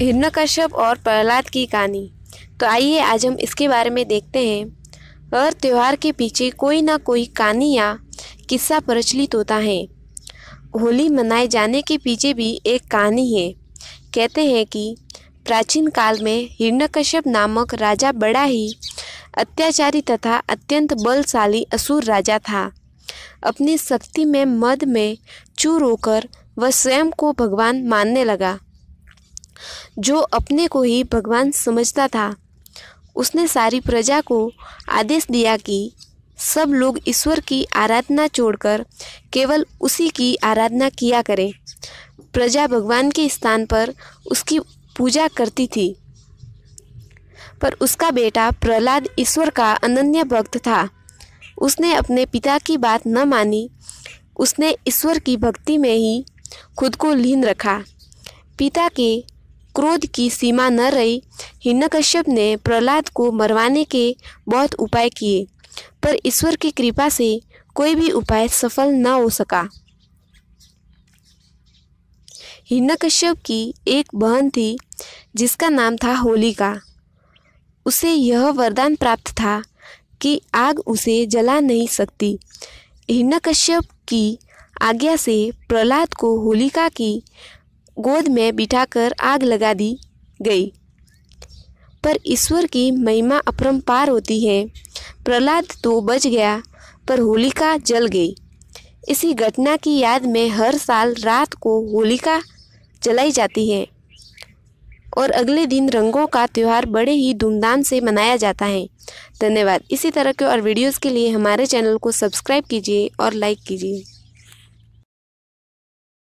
हिरण्यकश्यप और प्रहलाद की कहानी तो आइए आज हम इसके बारे में देखते हैं हर त्यौहार के पीछे कोई ना कोई कहानी या किस्सा प्रचलित होता है होली मनाए जाने के पीछे भी एक कहानी है कहते हैं कि प्राचीन काल में हिरण्यकश्यप नामक राजा बड़ा ही अत्याचारी तथा अत्यंत बलशाली असुर राजा था अपनी शक्ति में मद में चूर होकर वह स्वयं को भगवान मानने लगा जो अपने को ही भगवान समझता था उसने सारी प्रजा को आदेश दिया कि सब लोग ईश्वर की आराधना छोड़कर केवल उसी की आराधना किया करें प्रजा भगवान के स्थान पर उसकी पूजा करती थी पर उसका बेटा प्रहलाद ईश्वर का अनन्य भक्त था उसने अपने पिता की बात न मानी उसने ईश्वर की भक्ति में ही खुद को लीन रखा पिता के क्रोध की सीमा न रही हिन्नकश्यप ने प्रहलाद को मरवाने के बहुत उपाय किए पर ईश्वर की कृपा से कोई भी उपाय सफल न हो सका हिन्नकश्यप की एक बहन थी जिसका नाम था होलिका उसे यह वरदान प्राप्त था कि आग उसे जला नहीं सकती हिन्नकश्यप की आज्ञा से प्रहलाद को होलिका की गोद में बिठाकर आग लगा दी गई पर ईश्वर की महिमा पार होती है प्रहलाद तो बच गया पर होलिका जल गई इसी घटना की याद में हर साल रात को होलिका जलाई जाती है और अगले दिन रंगों का त्यौहार बड़े ही धूमधाम से मनाया जाता है धन्यवाद इसी तरह के और वीडियोस के लिए हमारे चैनल को सब्सक्राइब कीजिए और लाइक कीजिए